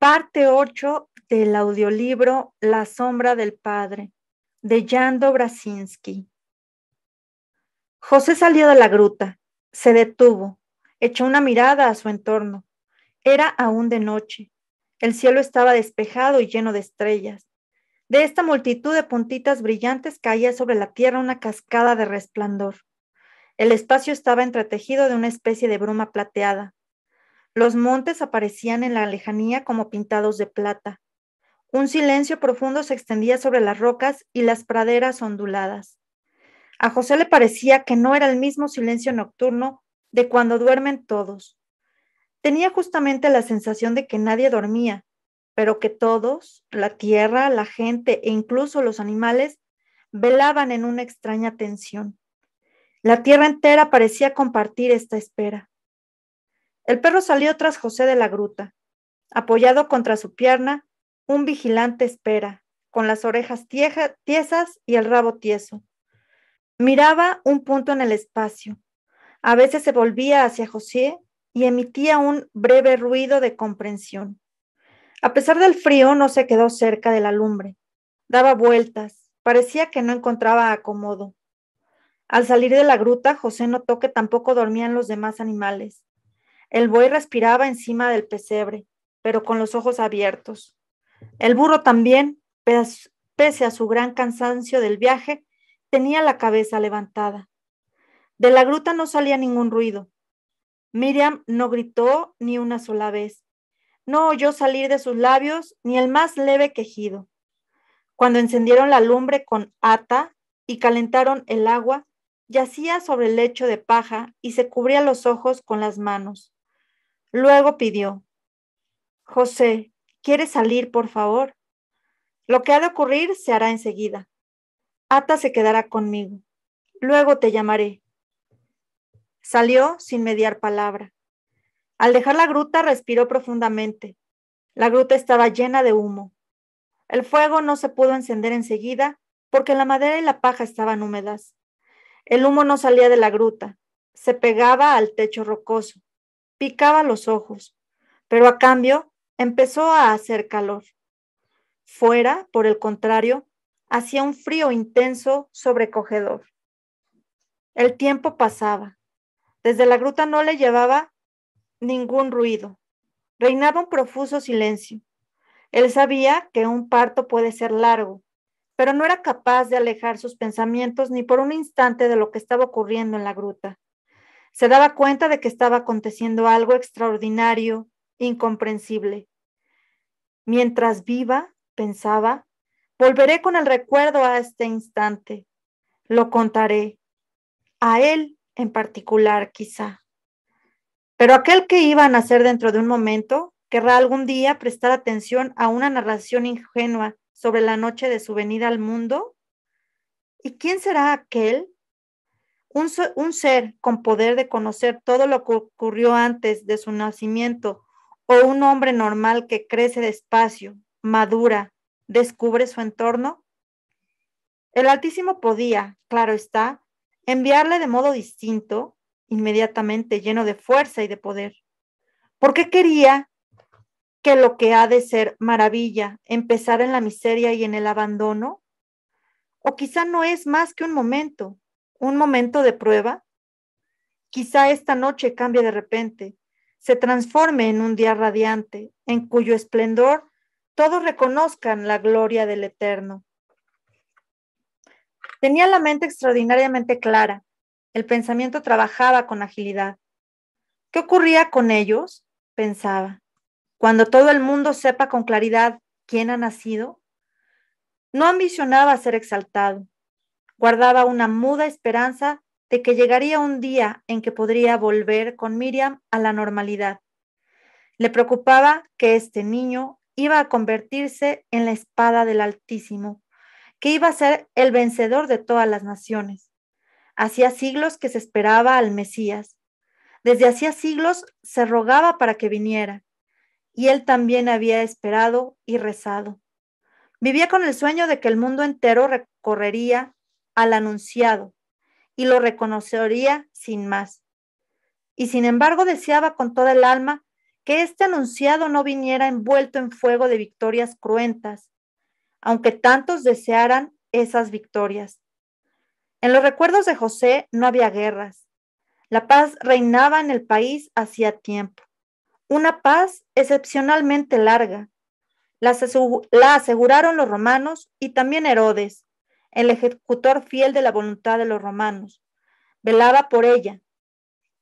Parte 8 del audiolibro La sombra del padre, de Yando Brasinski. José salió de la gruta, se detuvo, echó una mirada a su entorno. Era aún de noche. El cielo estaba despejado y lleno de estrellas. De esta multitud de puntitas brillantes caía sobre la tierra una cascada de resplandor. El espacio estaba entretejido de una especie de bruma plateada, los montes aparecían en la lejanía como pintados de plata. Un silencio profundo se extendía sobre las rocas y las praderas onduladas. A José le parecía que no era el mismo silencio nocturno de cuando duermen todos. Tenía justamente la sensación de que nadie dormía, pero que todos, la tierra, la gente e incluso los animales, velaban en una extraña tensión. La tierra entera parecía compartir esta espera. El perro salió tras José de la gruta. Apoyado contra su pierna, un vigilante espera, con las orejas tiesas y el rabo tieso. Miraba un punto en el espacio. A veces se volvía hacia José y emitía un breve ruido de comprensión. A pesar del frío, no se quedó cerca de la lumbre. Daba vueltas, parecía que no encontraba acomodo. Al salir de la gruta, José notó que tampoco dormían los demás animales. El buey respiraba encima del pesebre, pero con los ojos abiertos. El burro también, pese a su gran cansancio del viaje, tenía la cabeza levantada. De la gruta no salía ningún ruido. Miriam no gritó ni una sola vez. No oyó salir de sus labios ni el más leve quejido. Cuando encendieron la lumbre con ata y calentaron el agua, yacía sobre el lecho de paja y se cubría los ojos con las manos. Luego pidió, José, ¿quieres salir, por favor? Lo que ha de ocurrir se hará enseguida. Ata se quedará conmigo. Luego te llamaré. Salió sin mediar palabra. Al dejar la gruta respiró profundamente. La gruta estaba llena de humo. El fuego no se pudo encender enseguida porque la madera y la paja estaban húmedas. El humo no salía de la gruta, se pegaba al techo rocoso picaba los ojos, pero a cambio empezó a hacer calor. Fuera, por el contrario, hacía un frío intenso, sobrecogedor. El tiempo pasaba. Desde la gruta no le llevaba ningún ruido. Reinaba un profuso silencio. Él sabía que un parto puede ser largo, pero no era capaz de alejar sus pensamientos ni por un instante de lo que estaba ocurriendo en la gruta. Se daba cuenta de que estaba aconteciendo algo extraordinario, incomprensible. Mientras viva, pensaba, volveré con el recuerdo a este instante. Lo contaré. A él en particular, quizá. Pero aquel que iba a nacer dentro de un momento querrá algún día prestar atención a una narración ingenua sobre la noche de su venida al mundo? ¿Y quién será aquel un, ser con poder de conocer todo lo que ocurrió antes de su nacimiento o un hombre normal que crece despacio, madura, descubre su entorno? El Altísimo podía, claro está, enviarle de modo distinto, inmediatamente lleno de fuerza y de poder. ¿Por qué quería que lo que ha de ser maravilla empezara en la miseria y en el abandono? ¿O quizá no es más que un momento, un momento de prueba? Quizá esta noche cambie de repente, se transforme en un día radiante, en cuyo esplendor todos reconozcan la gloria del Eterno. Tenía la mente extraordinariamente clara, el pensamiento trabajaba con agilidad. ¿Qué ocurría con ellos? pensaba. Cuando todo el mundo sepa con claridad quién ha nacido, no ambicionaba ser exaltado, Guardaba una muda esperanza de que llegaría un día en que podría volver con Miriam a la normalidad. Le preocupaba que este niño iba a convertirse en la espada del Altísimo, que iba a ser el vencedor de todas las naciones. Hacía siglos que se esperaba al Mesías. Desde hacía siglos se rogaba para que viniera. Y él también había esperado y rezado. Vivía con el sueño de que el mundo entero recorrería al anunciado y lo reconocería sin más. Y sin embargo deseaba con toda el alma que este anunciado no viniera envuelto en fuego de victorias cruentas, aunque tantos desearan esas victorias. En los recuerdos de José no había guerras. La paz reinaba en el país hacía tiempo. Una paz excepcionalmente larga. La aseguraron los romanos y también Herodes, el ejecutor fiel de la voluntad de los romanos. Velaba por ella.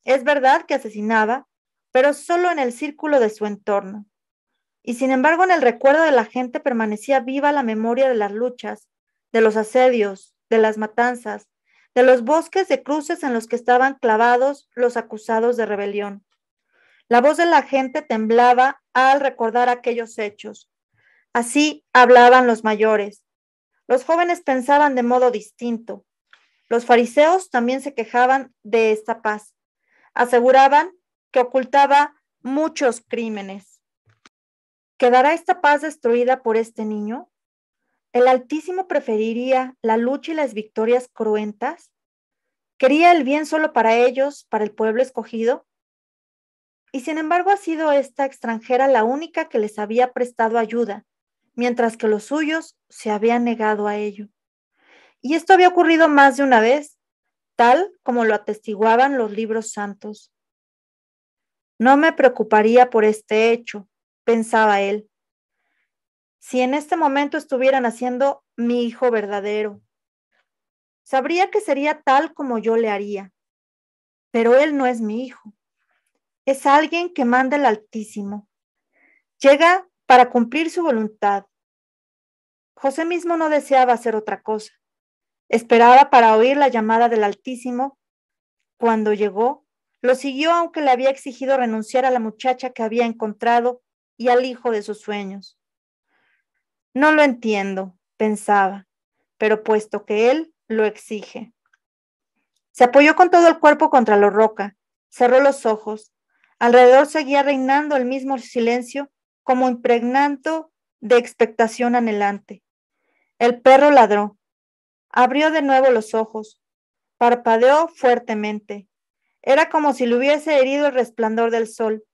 Es verdad que asesinaba, pero solo en el círculo de su entorno. Y sin embargo, en el recuerdo de la gente permanecía viva la memoria de las luchas, de los asedios, de las matanzas, de los bosques de cruces en los que estaban clavados los acusados de rebelión. La voz de la gente temblaba al recordar aquellos hechos. Así hablaban los mayores, los jóvenes pensaban de modo distinto. Los fariseos también se quejaban de esta paz. Aseguraban que ocultaba muchos crímenes. ¿Quedará esta paz destruida por este niño? ¿El Altísimo preferiría la lucha y las victorias cruentas? ¿Quería el bien solo para ellos, para el pueblo escogido? Y sin embargo ha sido esta extranjera la única que les había prestado ayuda, mientras que los suyos se habían negado a ello. Y esto había ocurrido más de una vez, tal como lo atestiguaban los libros santos. No me preocuparía por este hecho, pensaba él, si en este momento estuvieran haciendo mi hijo verdadero. Sabría que sería tal como yo le haría, pero él no es mi hijo. Es alguien que manda el Altísimo. Llega para cumplir su voluntad. José mismo no deseaba hacer otra cosa. Esperaba para oír la llamada del Altísimo. Cuando llegó, lo siguió aunque le había exigido renunciar a la muchacha que había encontrado y al hijo de sus sueños. No lo entiendo, pensaba, pero puesto que él lo exige. Se apoyó con todo el cuerpo contra la roca, cerró los ojos. Alrededor seguía reinando el mismo silencio como impregnando de expectación anhelante. El perro ladró, abrió de nuevo los ojos, parpadeó fuertemente. Era como si le hubiese herido el resplandor del sol,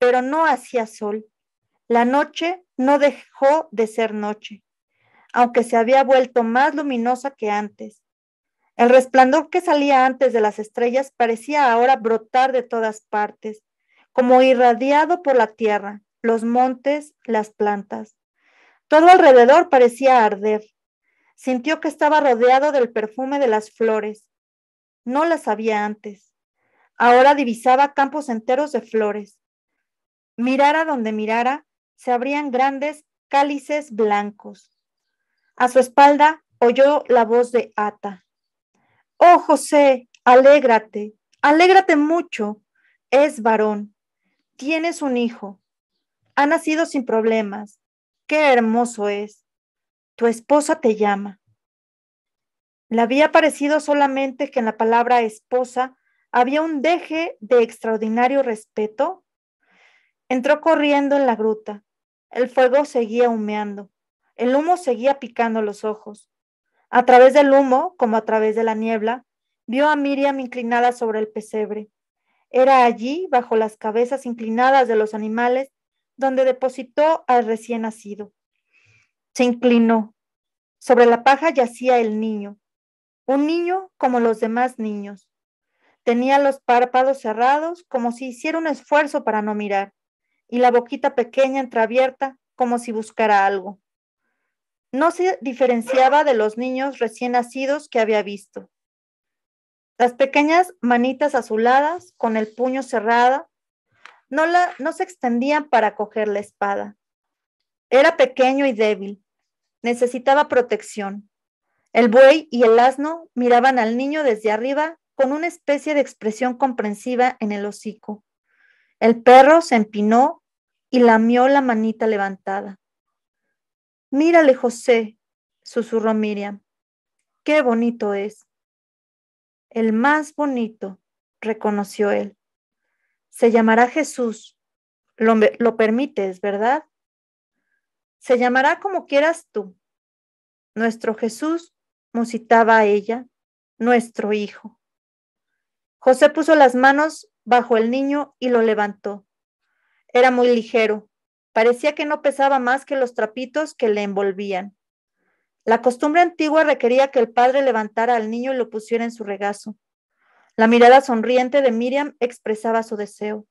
pero no hacía sol. La noche no dejó de ser noche, aunque se había vuelto más luminosa que antes. El resplandor que salía antes de las estrellas parecía ahora brotar de todas partes, como irradiado por la tierra los montes, las plantas. Todo alrededor parecía arder. Sintió que estaba rodeado del perfume de las flores. No las había antes. Ahora divisaba campos enteros de flores. Mirara donde mirara, se abrían grandes cálices blancos. A su espalda oyó la voz de Ata. Oh José, alégrate, alégrate mucho. Es varón. Tienes un hijo ha nacido sin problemas. Qué hermoso es. Tu esposa te llama. Le había parecido solamente que en la palabra esposa había un deje de extraordinario respeto. Entró corriendo en la gruta. El fuego seguía humeando. El humo seguía picando los ojos. A través del humo, como a través de la niebla, vio a Miriam inclinada sobre el pesebre. Era allí, bajo las cabezas inclinadas de los animales, donde depositó al recién nacido. Se inclinó. Sobre la paja yacía el niño, un niño como los demás niños. Tenía los párpados cerrados como si hiciera un esfuerzo para no mirar, y la boquita pequeña entreabierta como si buscara algo. No se diferenciaba de los niños recién nacidos que había visto. Las pequeñas manitas azuladas, con el puño cerrado no, se extendían para coger la espada. Era pequeño y débil. Necesitaba protección. El buey y el asno miraban al niño desde arriba con una especie de expresión comprensiva en el hocico. El perro se empinó y lamió la manita levantada. Mírale, José, susurró Miriam. Qué bonito es. El más bonito, reconoció él se llamará Jesús. Lo, lo, permites, ¿verdad? Se llamará como quieras tú. Nuestro Jesús, musitaba a ella, nuestro Hijo. José puso las manos bajo el niño y lo levantó. Era muy ligero, parecía que no pesaba más que los trapitos que le envolvían. La costumbre antigua requería que el padre levantara al niño y lo pusiera en su regazo. La mirada sonriente de Miriam expresaba su deseo.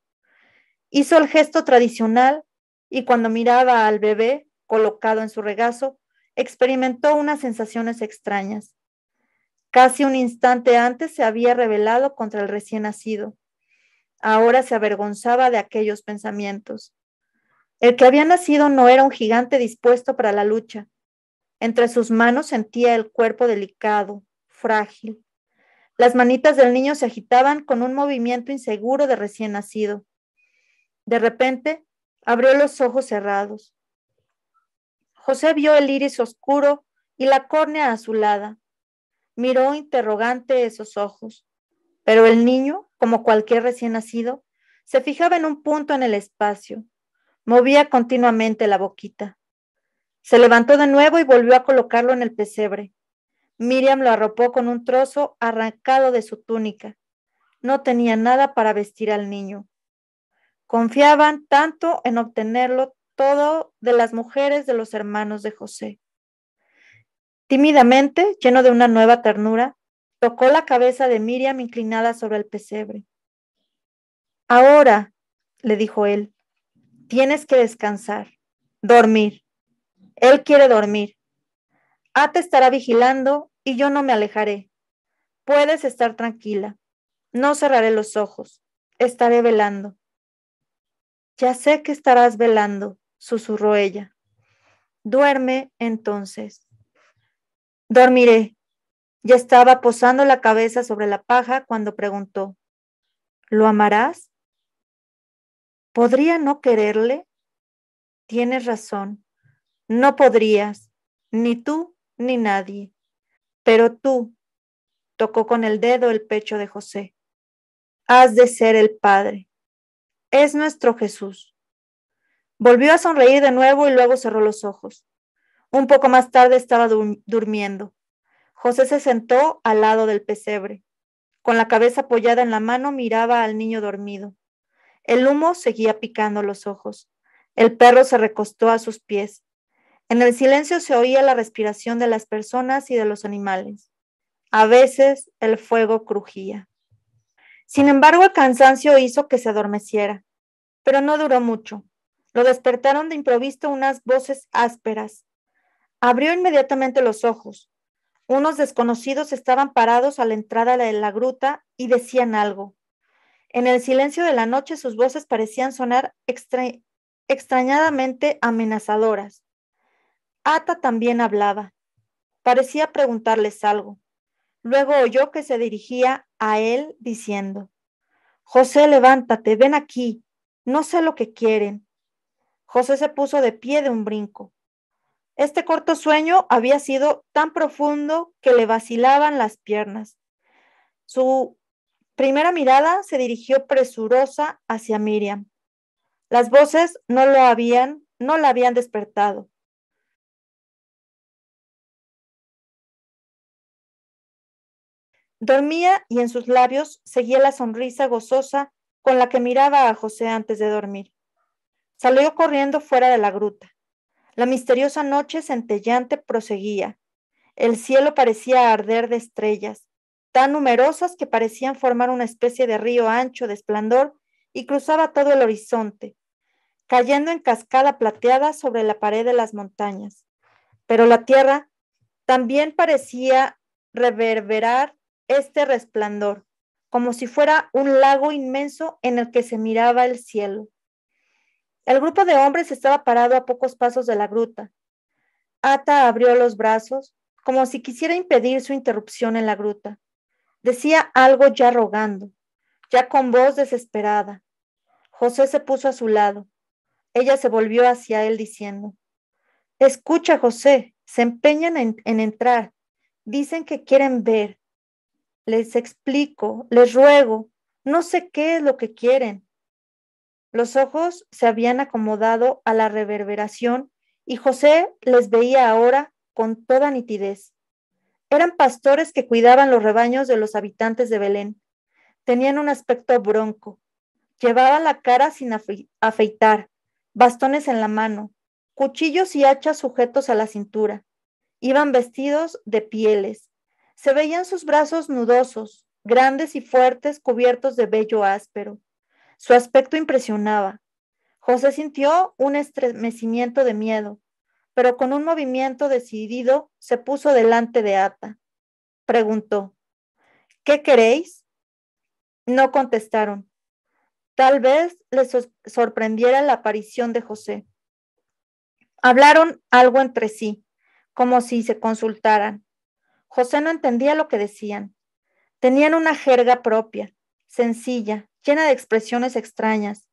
Hizo el gesto tradicional y cuando miraba al bebé colocado en su regazo, experimentó unas sensaciones extrañas. Casi un instante antes se había rebelado contra el recién nacido. Ahora se avergonzaba de aquellos pensamientos. El que había nacido no era un gigante dispuesto para la lucha. Entre sus manos sentía el cuerpo delicado, frágil, las manitas del niño se agitaban con un movimiento inseguro de recién nacido. De repente, abrió los ojos cerrados. José vio el iris oscuro y la córnea azulada. Miró interrogante esos ojos, pero el niño, como cualquier recién nacido, se fijaba en un punto en el espacio. Movía continuamente la boquita. Se levantó de nuevo y volvió a colocarlo en el pesebre. Miriam lo arropó con un trozo arrancado de su túnica. No tenía nada para vestir al niño. Confiaban tanto en obtenerlo todo de las mujeres de los hermanos de José. Tímidamente, lleno de una nueva ternura, tocó la cabeza de Miriam inclinada sobre el pesebre. Ahora, le dijo él, tienes que descansar, dormir. Él quiere dormir. Ata estará vigilando y yo no me alejaré. Puedes estar tranquila. No cerraré los ojos. Estaré velando. Ya sé que estarás velando, susurró ella. Duerme entonces. Dormiré. Ya estaba posando la cabeza sobre la paja cuando preguntó, ¿lo amarás? ¿Podría no quererle? Tienes razón. No podrías, ni tú ni nadie. Pero tú, tocó con el dedo el pecho de José, has de ser el Padre. Es nuestro Jesús. Volvió a sonreír de nuevo y luego cerró los ojos. Un poco más tarde estaba durmiendo. José se sentó al lado del pesebre. Con la cabeza apoyada en la mano miraba al niño dormido. El humo seguía picando los ojos. El perro se recostó a sus pies. En el silencio se oía la respiración de las personas y de los animales. A veces el fuego crujía. Sin embargo, el cansancio hizo que se adormeciera, pero no duró mucho. Lo despertaron de improviso unas voces ásperas. Abrió inmediatamente los ojos. Unos desconocidos estaban parados a la entrada de la gruta y decían algo. En el silencio de la noche sus voces parecían sonar extrañadamente amenazadoras. Ata también hablaba. Parecía preguntarles algo. Luego oyó que se dirigía a él diciendo, José, levántate, ven aquí, no sé lo que quieren. José se puso de pie de un brinco. Este corto sueño había sido tan profundo que le vacilaban las piernas. Su primera mirada se dirigió presurosa hacia Miriam. Las voces no lo habían, no la habían despertado. Dormía y en sus labios seguía la sonrisa gozosa con la que miraba a José antes de dormir. Salió corriendo fuera de la gruta. La misteriosa noche centellante proseguía. El cielo parecía arder de estrellas, tan numerosas que parecían formar una especie de río ancho de esplendor y cruzaba todo el horizonte, cayendo en cascada plateada sobre la pared de las montañas. Pero la tierra también parecía reverberar este resplandor, como si fuera un lago inmenso en el que se miraba el cielo. El grupo de hombres estaba parado a pocos pasos de la gruta. Ata abrió los brazos, como si quisiera impedir su interrupción en la gruta. Decía algo ya rogando, ya con voz desesperada. José se puso a su lado. Ella se volvió hacia él diciendo, Escucha, José, se empeñan en, entrar. Dicen que quieren ver, les explico, les ruego, no sé qué es lo que quieren. Los ojos se habían acomodado a la reverberación y José les veía ahora con toda nitidez. Eran pastores que cuidaban los rebaños de los habitantes de Belén. Tenían un aspecto bronco. Llevaban la cara sin afeitar, bastones en la mano, cuchillos y hachas sujetos a la cintura. Iban vestidos de pieles, se veían sus brazos nudosos, grandes y fuertes, cubiertos de vello áspero. Su aspecto impresionaba. José sintió un estremecimiento de miedo, pero con un movimiento decidido se puso delante de Ata. Preguntó, ¿qué queréis? No contestaron. Tal vez les sorprendiera la aparición de José. Hablaron algo entre sí, como si se consultaran. José no entendía lo que decían. Tenían una jerga propia, sencilla, llena de expresiones extrañas.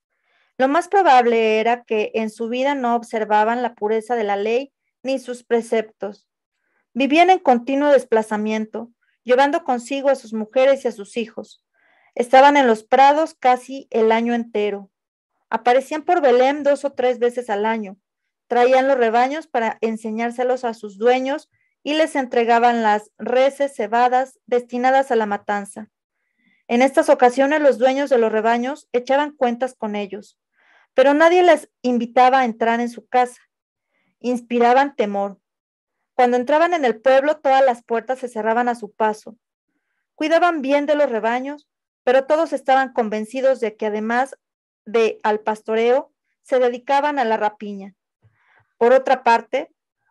Lo más probable era que en su vida no observaban la pureza de la ley ni sus preceptos. Vivían en continuo desplazamiento, llevando consigo a sus mujeres y a sus hijos. Estaban en los prados casi el año entero. Aparecían por Belén dos o tres veces al año. Traían los rebaños para enseñárselos a sus dueños y les entregaban las reses cebadas destinadas a la matanza. En estas ocasiones los dueños de los rebaños echaban cuentas con ellos, pero nadie les invitaba a entrar en su casa. Inspiraban temor. Cuando entraban en el pueblo todas las puertas se cerraban a su paso. Cuidaban bien de los rebaños, pero todos estaban convencidos de que además de al pastoreo, se dedicaban a la rapiña. Por otra parte,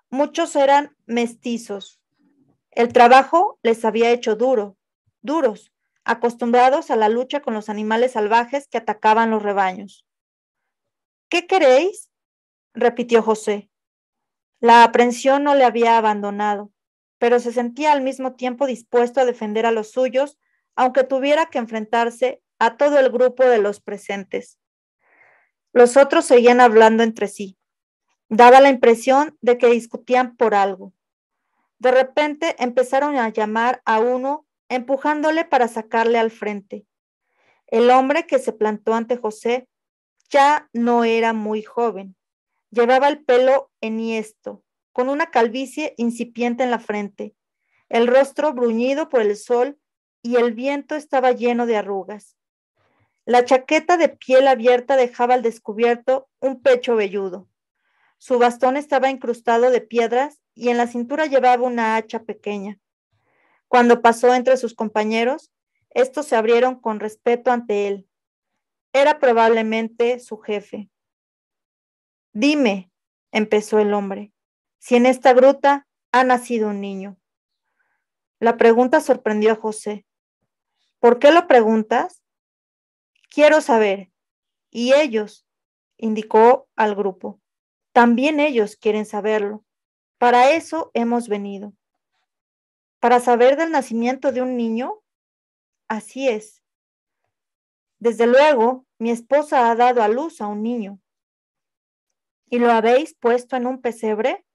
Muchos eran mestizos. El trabajo les había hecho duro, duros, acostumbrados a la lucha con los animales salvajes que atacaban los rebaños. ¿Qué queréis? repitió José. La aprensión no le había abandonado, pero se sentía al mismo tiempo dispuesto a defender a los suyos, aunque tuviera que enfrentarse a todo el grupo de los presentes. Los otros seguían hablando entre sí. Daba la impresión de que discutían por algo. De repente empezaron a llamar a uno, empujándole para sacarle al frente. El hombre que se plantó ante José ya no era muy joven. Llevaba el pelo enhiesto, con una calvicie incipiente en la frente. El rostro bruñido por el sol y el viento estaba lleno de arrugas. La chaqueta de piel abierta dejaba al descubierto un pecho velludo. Su bastón estaba incrustado de piedras y en la cintura llevaba una hacha pequeña. Cuando pasó entre sus compañeros, estos se abrieron con respeto ante él. Era probablemente su jefe. Dime, empezó el hombre, si en esta gruta ha nacido un niño. La pregunta sorprendió a José. ¿Por qué lo preguntas? Quiero saber. Y ellos, indicó al grupo. También ellos quieren saberlo. Para eso hemos venido. Para saber del nacimiento de un niño, así es. Desde luego, mi esposa ha dado a luz a un niño. ¿Y lo habéis puesto en un pesebre?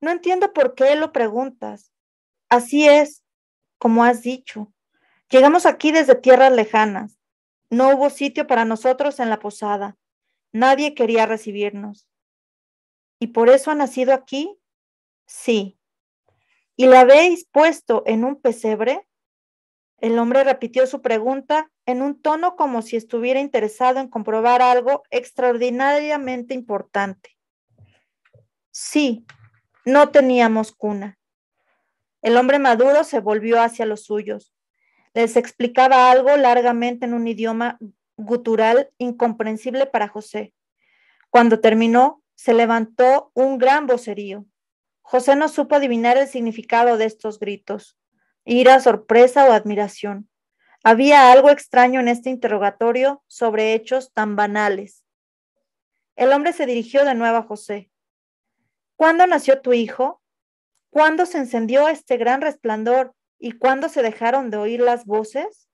No entiendo por qué lo preguntas. Así es, como has dicho. Llegamos aquí desde tierras lejanas. No hubo sitio para nosotros en la posada. Nadie quería recibirnos. ¿Y por eso ha nacido aquí? Sí. ¿Y la habéis puesto en un pesebre? El hombre repitió su pregunta en un tono como si estuviera interesado en comprobar algo extraordinariamente importante. Sí, no teníamos cuna. El hombre maduro se volvió hacia los suyos. Les explicaba algo largamente en un idioma gutural incomprensible para José. Cuando terminó, se levantó un gran vocerío. José no supo adivinar el significado de estos gritos, ira, sorpresa o admiración. Había algo extraño en este interrogatorio sobre hechos tan banales. El hombre se dirigió de nuevo a José. ¿Cuándo nació tu hijo? ¿Cuándo se encendió este gran resplandor y cuándo se dejaron de oír las voces?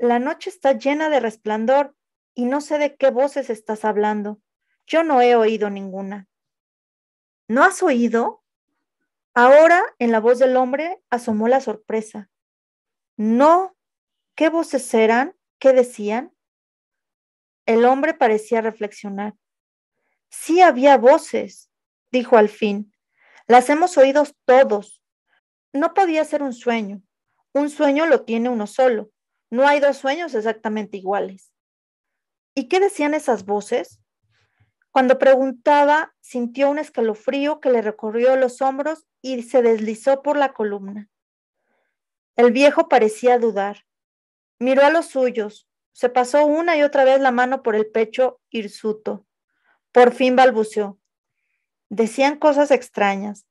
La noche está llena de resplandor y no sé de qué voces estás hablando. Yo no he oído ninguna. ¿No has oído? Ahora en la voz del hombre asomó la sorpresa. No, ¿qué voces eran? ¿Qué decían? El hombre parecía reflexionar. Sí había voces, dijo al fin. Las hemos oído todos. No podía ser un sueño. Un sueño lo tiene uno solo. No hay dos sueños exactamente iguales. ¿Y qué decían esas voces? Cuando preguntaba, sintió un escalofrío que le recorrió los hombros y se deslizó por la columna. El viejo parecía dudar. Miró a los suyos, se pasó una y otra vez la mano por el pecho hirsuto. Por fin balbuceó. Decían cosas extrañas,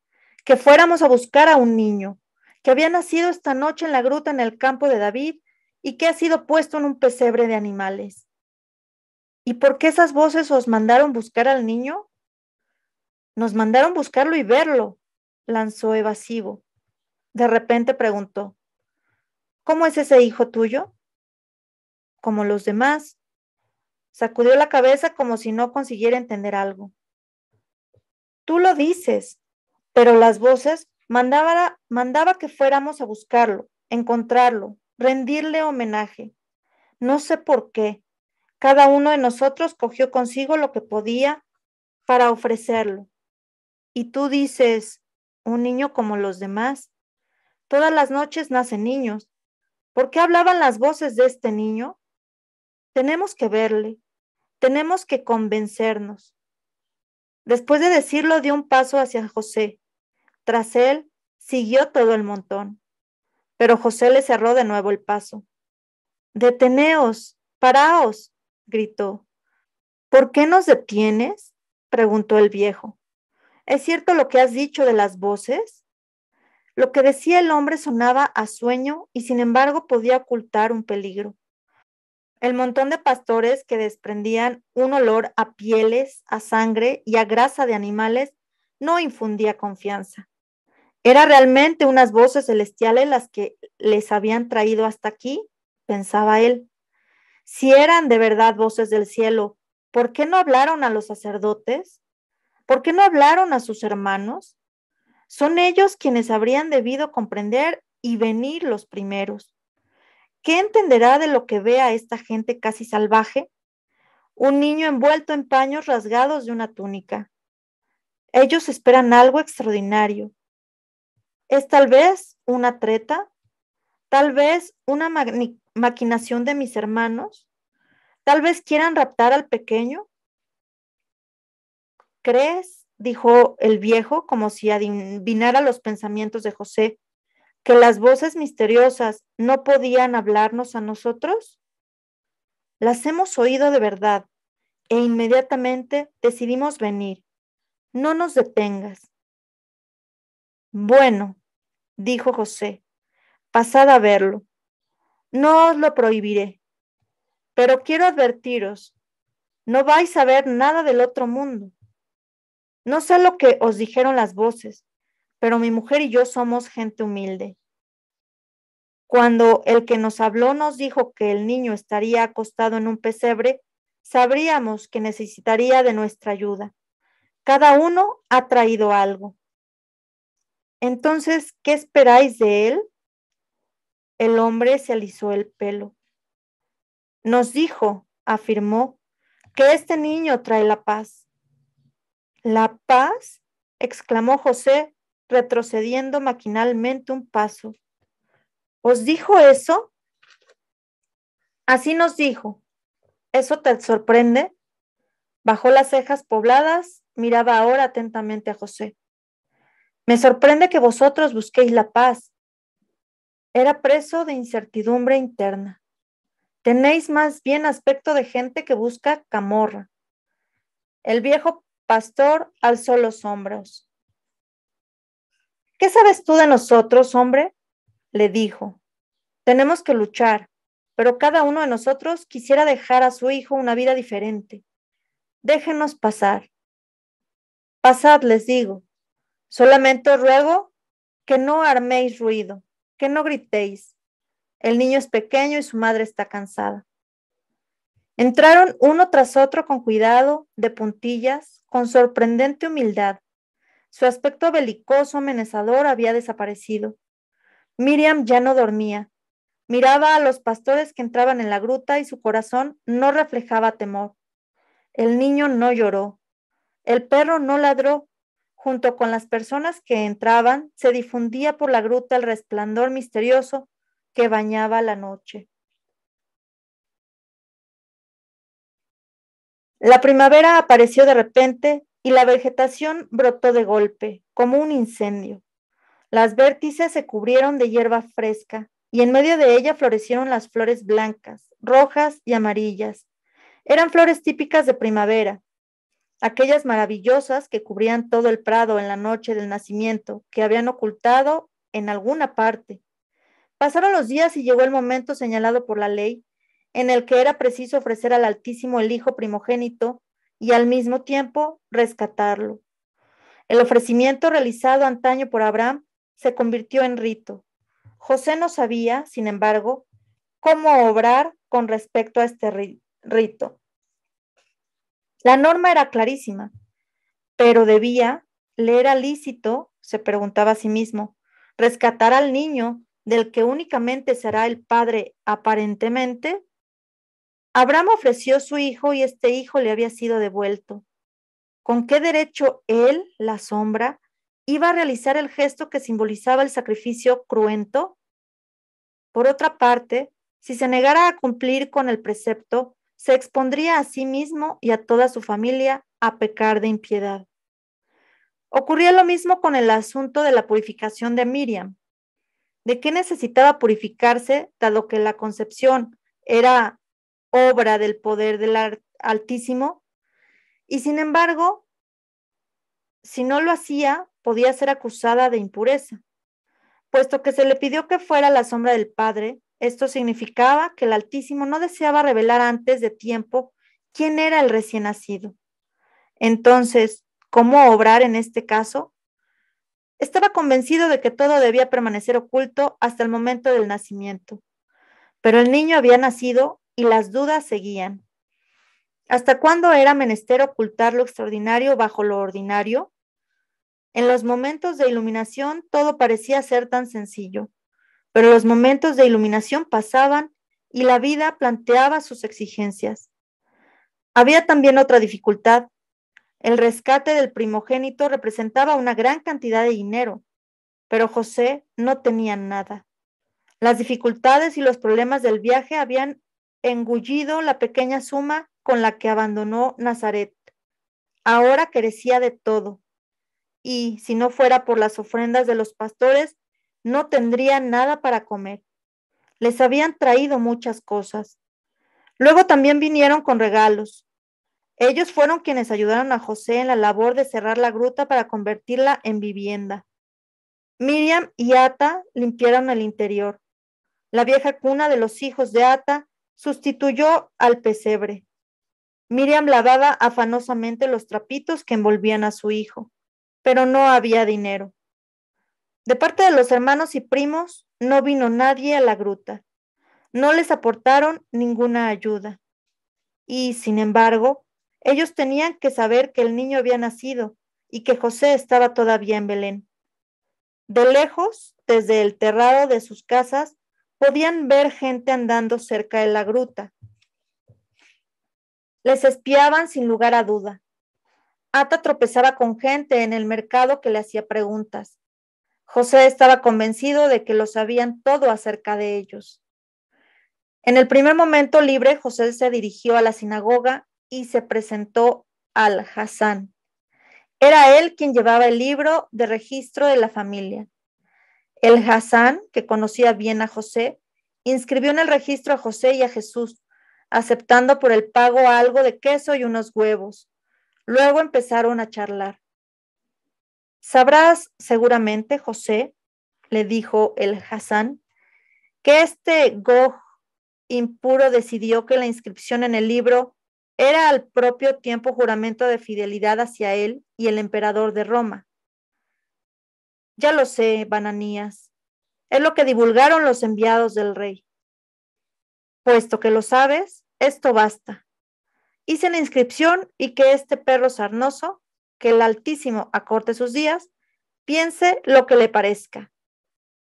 que fuéramos a buscar a un niño, que había nacido esta noche en la gruta en el campo de David y que ha sido puesto en un pesebre de animales. ¿Y por qué esas voces os mandaron buscar al niño? Nos mandaron buscarlo y verlo, lanzó evasivo. De repente preguntó, ¿cómo es ese hijo tuyo? Como los demás. Sacudió la cabeza como si no consiguiera entender algo. Tú lo dices, pero las voces mandaba, mandaba que fuéramos a buscarlo, encontrarlo, rendirle homenaje. No sé por qué. Cada uno de nosotros cogió consigo lo que podía para ofrecerlo. Y tú dices, un niño como los demás. Todas las noches nacen niños. ¿Por qué hablaban las voces de este niño? Tenemos que verle, tenemos que convencernos. Después de decirlo, dio un paso hacia José. Tras él, siguió todo el montón. Pero José le cerró de nuevo el paso. Deteneos, paraos, gritó. ¿Por qué nos detienes? preguntó el viejo. ¿Es cierto lo que has dicho de las voces? Lo que decía el hombre sonaba a sueño y sin embargo podía ocultar un peligro. El montón de pastores que desprendían un olor a pieles, a sangre y a grasa de animales no infundía confianza. Era realmente unas voces celestiales las que les habían traído hasta aquí, pensaba él. Si eran de verdad voces del cielo, ¿por qué no hablaron a los sacerdotes? ¿Por qué no hablaron a sus hermanos? Son ellos quienes habrían debido comprender y venir los primeros. ¿Qué entenderá de lo que ve a esta gente casi salvaje? Un niño envuelto en paños rasgados de una túnica. Ellos esperan algo extraordinario, es tal vez una treta, tal vez una maquinación de mis hermanos, tal vez quieran raptar al pequeño. ¿Crees? dijo el viejo, como si adivinara los pensamientos de José, que las voces misteriosas no podían hablarnos a nosotros? Las hemos oído de verdad e inmediatamente decidimos venir. No nos detengas. Bueno, dijo José, pasad a verlo. No os lo prohibiré, pero quiero advertiros, no vais a ver nada del otro mundo. No sé lo que os dijeron las voces, pero mi mujer y yo somos gente humilde. Cuando el que nos habló nos dijo que el niño estaría acostado en un pesebre, sabríamos que necesitaría de nuestra ayuda. Cada uno ha traído algo. Entonces, ¿qué esperáis de él? El hombre se alisó el pelo. Nos dijo, afirmó, que este niño trae la paz. ¿La paz? exclamó José, retrocediendo maquinalmente un paso. ¿Os dijo eso? Así nos dijo. ¿Eso te sorprende? Bajó las cejas pobladas, miraba ahora atentamente a José. Me sorprende que vosotros busquéis la paz. Era preso de incertidumbre interna. Tenéis más bien aspecto de gente que busca camorra. El viejo pastor alzó los hombros. ¿Qué sabes tú de nosotros, hombre? le dijo. Tenemos que luchar, pero cada uno de nosotros quisiera dejar a su hijo una vida diferente. Déjenos pasar. Pasad, les digo. Solamente os ruego que no arméis ruido, que no gritéis. El niño es pequeño y su madre está cansada. Entraron uno tras otro con cuidado, de puntillas, con sorprendente humildad. Su aspecto belicoso, amenazador, había desaparecido. Miriam ya no dormía. Miraba a los pastores que entraban en la gruta y su corazón no reflejaba temor. El niño no lloró. El perro no ladró Junto con las personas que entraban, se difundía por la gruta el resplandor misterioso que bañaba la noche. La primavera apareció de repente y la vegetación brotó de golpe, como un incendio. Las vértices se cubrieron de hierba fresca y en medio de ella florecieron las flores blancas, rojas y amarillas. Eran flores típicas de primavera, aquellas maravillosas que cubrían todo el prado en la noche del nacimiento, que habían ocultado en alguna parte. Pasaron los días y llegó el momento señalado por la ley, en el que era preciso ofrecer al Altísimo el Hijo primogénito y al mismo tiempo rescatarlo. El ofrecimiento realizado antaño por Abraham se convirtió en rito. José no sabía, sin embargo, cómo obrar con respecto a este rito. La norma era clarísima, pero debía, le era lícito, se preguntaba a sí mismo, rescatar al niño del que únicamente será el padre aparentemente. Abraham ofreció su hijo y este hijo le había sido devuelto. ¿Con qué derecho él, la sombra, iba a realizar el gesto que simbolizaba el sacrificio cruento? Por otra parte, si se negara a cumplir con el precepto, se expondría a sí mismo y a toda su familia a pecar de impiedad. Ocurría lo mismo con el asunto de la purificación de Miriam. ¿De qué necesitaba purificarse, dado que la concepción era obra del poder del Altísimo? Y sin embargo, si no lo hacía, podía ser acusada de impureza, puesto que se le pidió que fuera la sombra del Padre esto significaba que el Altísimo no deseaba revelar antes de tiempo quién era el recién nacido. Entonces, ¿cómo obrar en este caso? Estaba convencido de que todo debía permanecer oculto hasta el momento del nacimiento. Pero el niño había nacido y las dudas seguían. ¿Hasta cuándo era menester ocultar lo extraordinario bajo lo ordinario? En los momentos de iluminación todo parecía ser tan sencillo pero los momentos de iluminación pasaban y la vida planteaba sus exigencias. Había también otra dificultad. El rescate del primogénito representaba una gran cantidad de dinero, pero José no tenía nada. Las dificultades y los problemas del viaje habían engullido la pequeña suma con la que abandonó Nazaret. Ahora carecía de todo. Y si no fuera por las ofrendas de los pastores, no tendrían nada para comer. Les habían traído muchas cosas. Luego también vinieron con regalos. Ellos fueron quienes ayudaron a José en la labor de cerrar la gruta para convertirla en vivienda. Miriam y Ata limpiaron el interior. La vieja cuna de los hijos de Ata sustituyó al pesebre. Miriam lavaba afanosamente los trapitos que envolvían a su hijo, pero no había dinero. De parte de los hermanos y primos no vino nadie a la gruta. No les aportaron ninguna ayuda. Y, sin embargo, ellos tenían que saber que el niño había nacido y que José estaba todavía en Belén. De lejos, desde el terrado de sus casas, podían ver gente andando cerca de la gruta. Les espiaban sin lugar a duda. Ata tropezaba con gente en el mercado que le hacía preguntas. José estaba convencido de que lo sabían todo acerca de ellos. En el primer momento libre, José se dirigió a la sinagoga y se presentó al Hassán. Era él quien llevaba el libro de registro de la familia. El Hassán, que conocía bien a José, inscribió en el registro a José y a Jesús, aceptando por el pago algo de queso y unos huevos. Luego empezaron a charlar. Sabrás seguramente, José, le dijo el Hassan, que este Goj impuro decidió que la inscripción en el libro era al propio tiempo juramento de fidelidad hacia él y el emperador de Roma. Ya lo sé, Bananías, es lo que divulgaron los enviados del rey. Puesto que lo sabes, esto basta. Hice la inscripción y que este perro sarnoso que el Altísimo acorte sus días, piense lo que le parezca,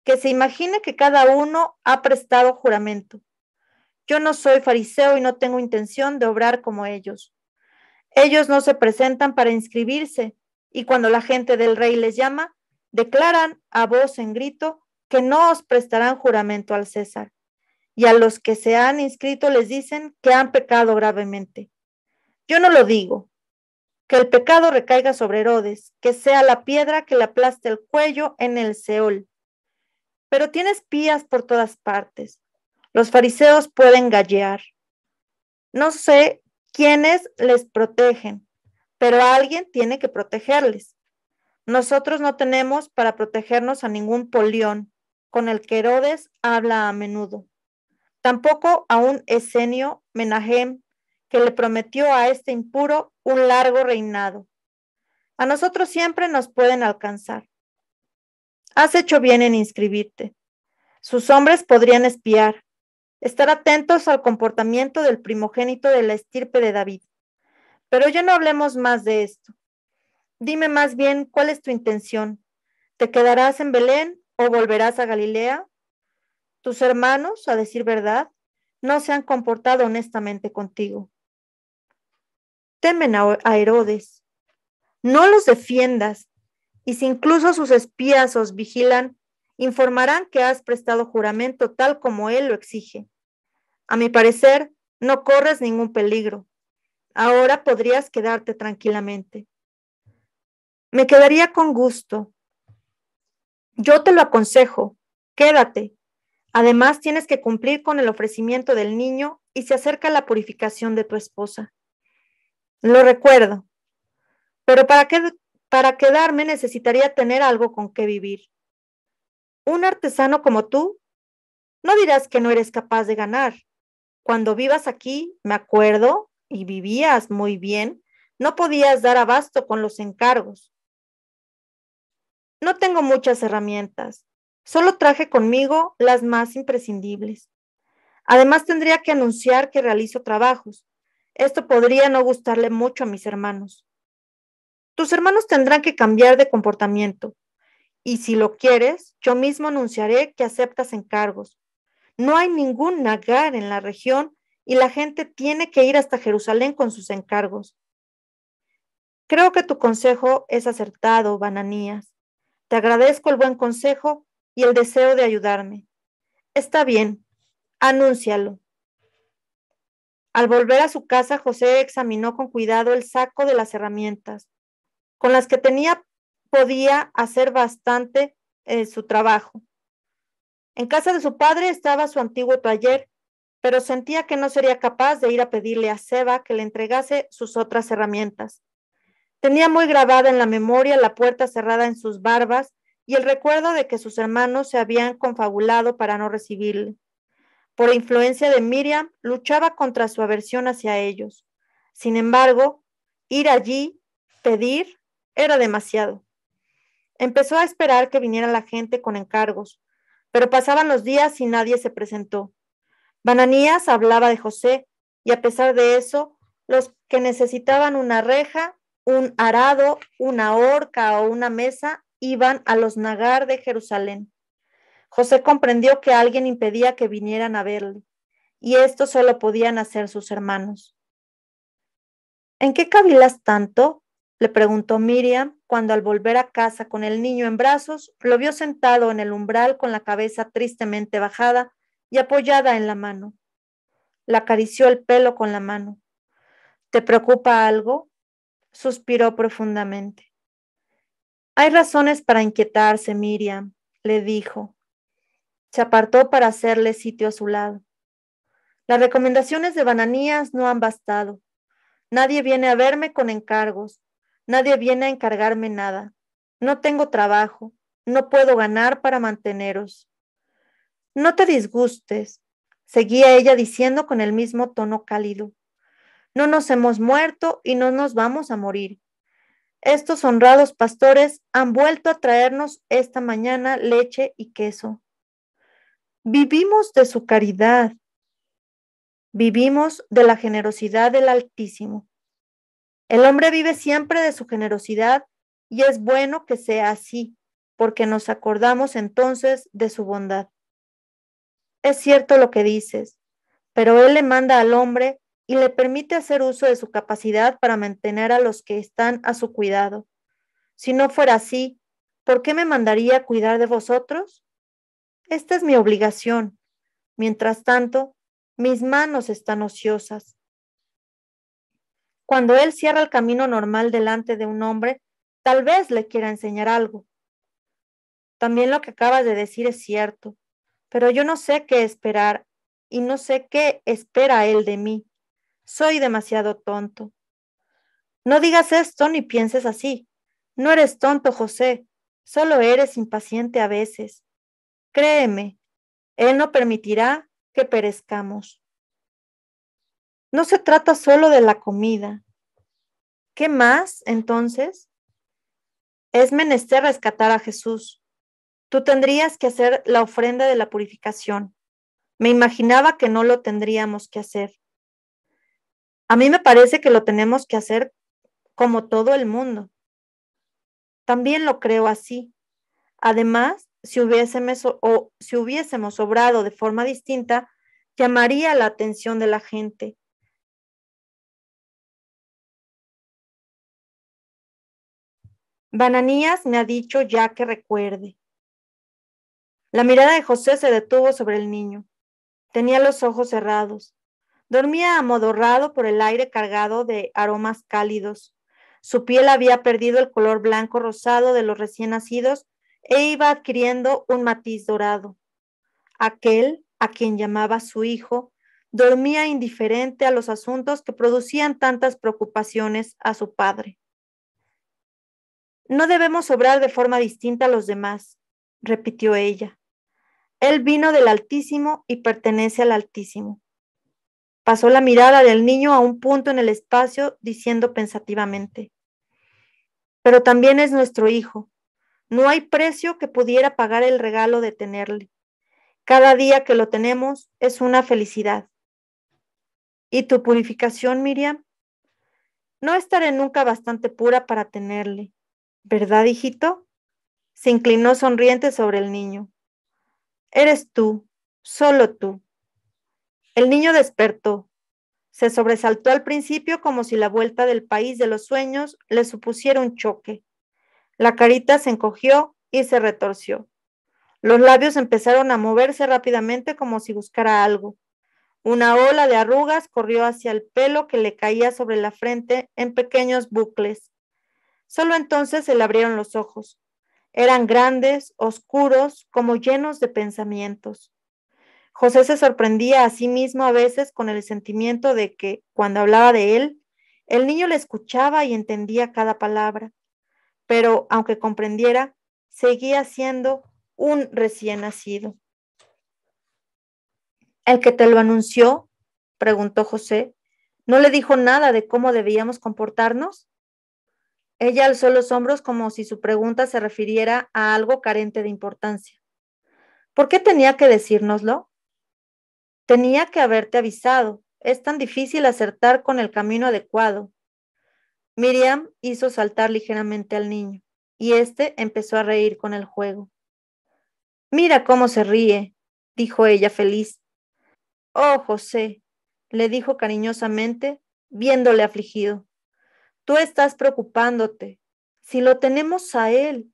que se imagine que cada uno ha prestado juramento. Yo no soy fariseo y no tengo intención de obrar como ellos. Ellos no se presentan para inscribirse y cuando la gente del rey les llama, declaran a voz en grito que no os prestarán juramento al César. Y a los que se han inscrito les dicen que han pecado gravemente. Yo no lo digo, que el pecado recaiga sobre Herodes, que sea la piedra que le aplaste el cuello en el Seol. Pero tiene espías por todas partes. Los fariseos pueden gallear. No sé quiénes les protegen, pero alguien tiene que protegerles. Nosotros no tenemos para protegernos a ningún polión con el que Herodes habla a menudo. Tampoco a un Esenio, Menahem, que le prometió a este impuro un largo reinado. A nosotros siempre nos pueden alcanzar. Has hecho bien en inscribirte. Sus hombres podrían espiar, estar atentos al comportamiento del primogénito de la estirpe de David. Pero ya no hablemos más de esto. Dime más bien cuál es tu intención. ¿Te quedarás en Belén o volverás a Galilea? Tus hermanos, a decir verdad, no se han comportado honestamente contigo temen a, Herodes. No los defiendas, y si incluso sus espías os vigilan, informarán que has prestado juramento tal como él lo exige. A mi parecer, no corres ningún peligro. Ahora podrías quedarte tranquilamente. Me quedaría con gusto. Yo te lo aconsejo, quédate. Además, tienes que cumplir con el ofrecimiento del niño y se acerca la purificación de tu esposa. Lo recuerdo. Pero para, para quedarme necesitaría tener algo con qué vivir. Un artesano como tú, no dirás que no eres capaz de ganar. Cuando vivas aquí, me acuerdo, y vivías muy bien, no podías dar abasto con los encargos. No tengo muchas herramientas, solo traje conmigo las más imprescindibles. Además, tendría que anunciar que realizo trabajos, esto podría no gustarle mucho a mis hermanos. Tus hermanos tendrán que cambiar de comportamiento. Y si lo quieres, yo mismo anunciaré que aceptas encargos. No hay ningún nagar en la región y la gente tiene que ir hasta Jerusalén con sus encargos. Creo que tu consejo es acertado, Bananías. Te agradezco el buen consejo y el deseo de ayudarme. Está bien, anúncialo. Al volver a su casa, José examinó con cuidado el saco de las herramientas, con las que tenía podía hacer bastante eh, su trabajo. En casa de su padre estaba su antiguo taller, pero sentía que no sería capaz de ir a pedirle a Seba que le entregase sus otras herramientas. Tenía muy grabada en la memoria la puerta cerrada en sus barbas y el recuerdo de que sus hermanos se habían confabulado para no recibirle por influencia de Miriam, luchaba contra su aversión hacia ellos. Sin embargo, ir allí, pedir, era demasiado. Empezó a esperar que viniera la gente con encargos, pero pasaban los días y nadie se presentó. Bananías hablaba de José, y a pesar de eso, los que necesitaban una reja, un arado, una horca o una mesa iban a los nagar de Jerusalén. José comprendió que alguien impedía que vinieran a verle, y esto solo podían hacer sus hermanos. ¿En qué cavilas tanto? le preguntó Miriam cuando al volver a casa con el niño en brazos lo vio sentado en el umbral con la cabeza tristemente bajada y apoyada en la mano. Le acarició el pelo con la mano. ¿Te preocupa algo? Suspiró profundamente. Hay razones para inquietarse, Miriam, le dijo se apartó para hacerle sitio a su lado. Las recomendaciones de Bananías no han bastado. Nadie viene a verme con encargos, nadie viene a encargarme nada. No tengo trabajo, no puedo ganar para manteneros. No te disgustes, seguía ella diciendo con el mismo tono cálido. No nos hemos muerto y no nos vamos a morir. Estos honrados pastores han vuelto a traernos esta mañana leche y queso. Vivimos de su caridad. Vivimos de la generosidad del Altísimo. El hombre vive siempre de su generosidad y es bueno que sea así, porque nos acordamos entonces de su bondad. Es cierto lo que dices, pero Él le manda al hombre y le permite hacer uso de su capacidad para mantener a los que están a su cuidado. Si no fuera así, ¿por qué me mandaría a cuidar de vosotros? Esta es mi obligación. Mientras tanto, mis manos están ociosas. Cuando él cierra el camino normal delante de un hombre, tal vez le quiera enseñar algo. También lo que acabas de decir es cierto, pero yo no sé qué esperar y no sé qué espera él de mí. Soy demasiado tonto. No digas esto ni pienses así. No eres tonto, José, solo eres impaciente a veces. Créeme, Él no permitirá que perezcamos. No se trata solo de la comida. ¿Qué más, entonces? Es menester rescatar a Jesús. Tú tendrías que hacer la ofrenda de la purificación. Me imaginaba que no lo tendríamos que hacer. A mí me parece que lo tenemos que hacer como todo el mundo. También lo creo así. Además, si hubiésemos, o si hubiésemos obrado de forma distinta, llamaría la atención de la gente. Bananías me ha dicho ya que recuerde. La mirada de José se detuvo sobre el niño. Tenía los ojos cerrados. Dormía amodorrado por el aire cargado de aromas cálidos. Su piel había perdido el color blanco rosado de los recién nacidos e iba adquiriendo un matiz dorado. Aquel, a quien llamaba su hijo, dormía indiferente a los asuntos que producían tantas preocupaciones a su padre. No debemos obrar de forma distinta a los demás, repitió ella. Él vino del Altísimo y pertenece al Altísimo. Pasó la mirada del niño a un punto en el espacio, diciendo pensativamente, pero también es nuestro hijo, no hay precio que pudiera pagar el regalo de tenerle. Cada día que lo tenemos es una felicidad. ¿Y tu purificación, Miriam? No estaré nunca bastante pura para tenerle. ¿Verdad, hijito? Se inclinó sonriente sobre el niño. Eres tú, solo tú. El niño despertó. Se sobresaltó al principio como si la vuelta del país de los sueños le supusiera un choque. La carita se encogió y se retorció. Los labios empezaron a moverse rápidamente como si buscara algo. Una ola de arrugas corrió hacia el pelo que le caía sobre la frente en pequeños bucles. Solo entonces se le abrieron los ojos. Eran grandes, oscuros, como llenos de pensamientos. José se sorprendía a sí mismo a veces con el sentimiento de que, cuando hablaba de él, el niño le escuchaba y entendía cada palabra pero aunque comprendiera, seguía siendo un recién nacido. ¿El que te lo anunció? preguntó José. ¿No le dijo nada de cómo debíamos comportarnos? Ella alzó los hombros como si su pregunta se refiriera a algo carente de importancia. ¿Por qué tenía que decírnoslo? Tenía que haberte avisado. Es tan difícil acertar con el camino adecuado. Miriam hizo saltar ligeramente al niño, y éste empezó a reír con el juego. Mira cómo se ríe, dijo ella feliz. Oh, José, le dijo cariñosamente, viéndole afligido. Tú estás preocupándote. Si lo tenemos a él,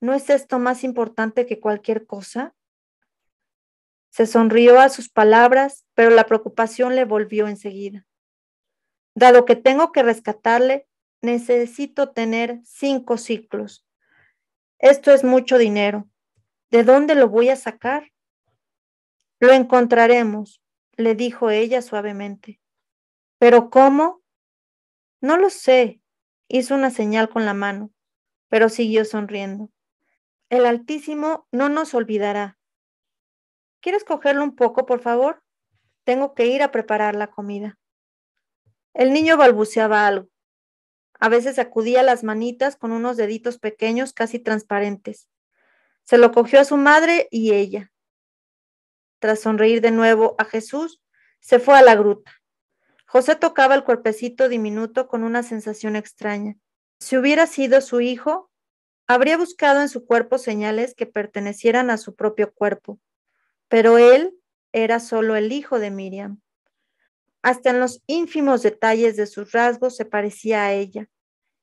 ¿no es esto más importante que cualquier cosa? Se sonrió a sus palabras, pero la preocupación le volvió enseguida. Dado que tengo que rescatarle, necesito tener cinco ciclos. Esto es mucho dinero. ¿De dónde lo voy a sacar? Lo encontraremos, le dijo ella suavemente. ¿Pero cómo? No lo sé, hizo una señal con la mano, pero siguió sonriendo. El Altísimo no nos olvidará. ¿Quieres cogerlo un poco, por favor? Tengo que ir a preparar la comida. El niño balbuceaba algo. A veces sacudía las manitas con unos deditos pequeños casi transparentes. Se lo cogió a su madre y ella. Tras sonreír de nuevo a Jesús, se fue a la gruta. José tocaba el cuerpecito diminuto con una sensación extraña. Si hubiera sido su hijo, habría buscado en su cuerpo señales que pertenecieran a su propio cuerpo, pero él era solo el hijo de Miriam hasta en los ínfimos detalles de sus rasgos se parecía a ella.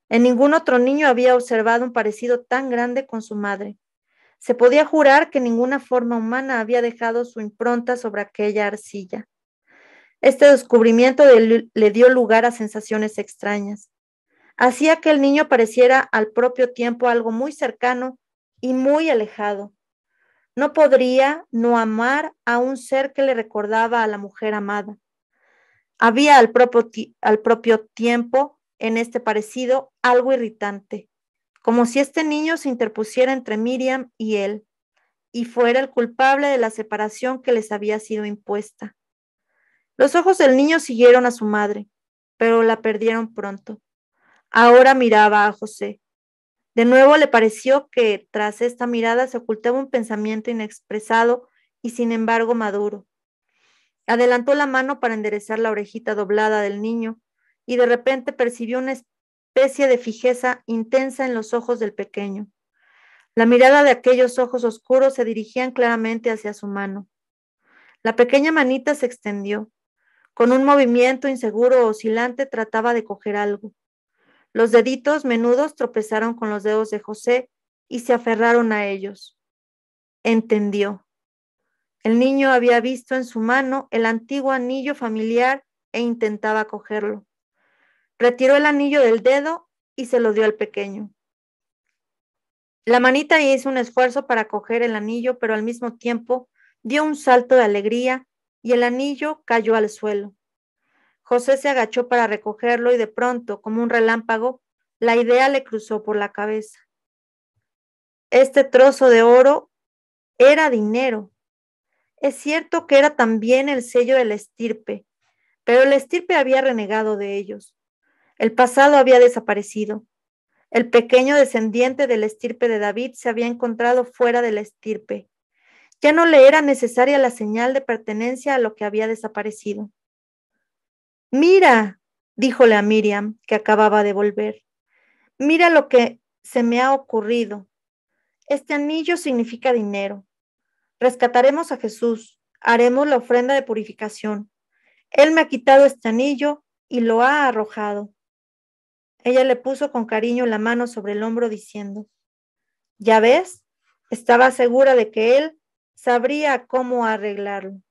En ningún otro niño había observado un parecido tan grande con su madre. Se podía jurar que ninguna forma humana había dejado su impronta sobre aquella arcilla. Este descubrimiento le dio lugar a sensaciones extrañas. Hacía que el niño pareciera al propio tiempo algo muy cercano y muy alejado. No podría no amar a un ser que le recordaba a la mujer amada. Había al propio, tiempo en este parecido algo irritante, como si este niño se interpusiera entre Miriam y él y fuera el culpable de la separación que les había sido impuesta. Los ojos del niño siguieron a su madre, pero la perdieron pronto. Ahora miraba a José. De nuevo le pareció que tras esta mirada se ocultaba un pensamiento inexpresado y sin embargo maduro. Adelantó la mano para enderezar la orejita doblada del niño y de repente percibió una especie de fijeza intensa en los ojos del pequeño. La mirada de aquellos ojos oscuros se dirigían claramente hacia su mano. La pequeña manita se extendió. Con un movimiento inseguro o oscilante trataba de coger algo. Los deditos menudos tropezaron con los dedos de José y se aferraron a ellos. Entendió. El niño había visto en su mano el antiguo anillo familiar e intentaba cogerlo. Retiró el anillo del dedo y se lo dio al pequeño. La manita hizo un esfuerzo para coger el anillo, pero al mismo tiempo dio un salto de alegría y el anillo cayó al suelo. José se agachó para recogerlo y de pronto, como un relámpago, la idea le cruzó por la cabeza. Este trozo de oro era dinero es cierto que era también el sello de la estirpe, pero la estirpe había renegado de ellos. El pasado había desaparecido. El pequeño descendiente de la estirpe de David se había encontrado fuera de la estirpe. Ya no le era necesaria la señal de pertenencia a lo que había desaparecido. Mira, díjole a Miriam, que acababa de volver. Mira lo que se me ha ocurrido. Este anillo significa dinero rescataremos a Jesús, haremos la ofrenda de purificación. Él me ha quitado este anillo y lo ha arrojado. Ella le puso con cariño la mano sobre el hombro diciendo, ya ves, estaba segura de que él sabría cómo arreglarlo.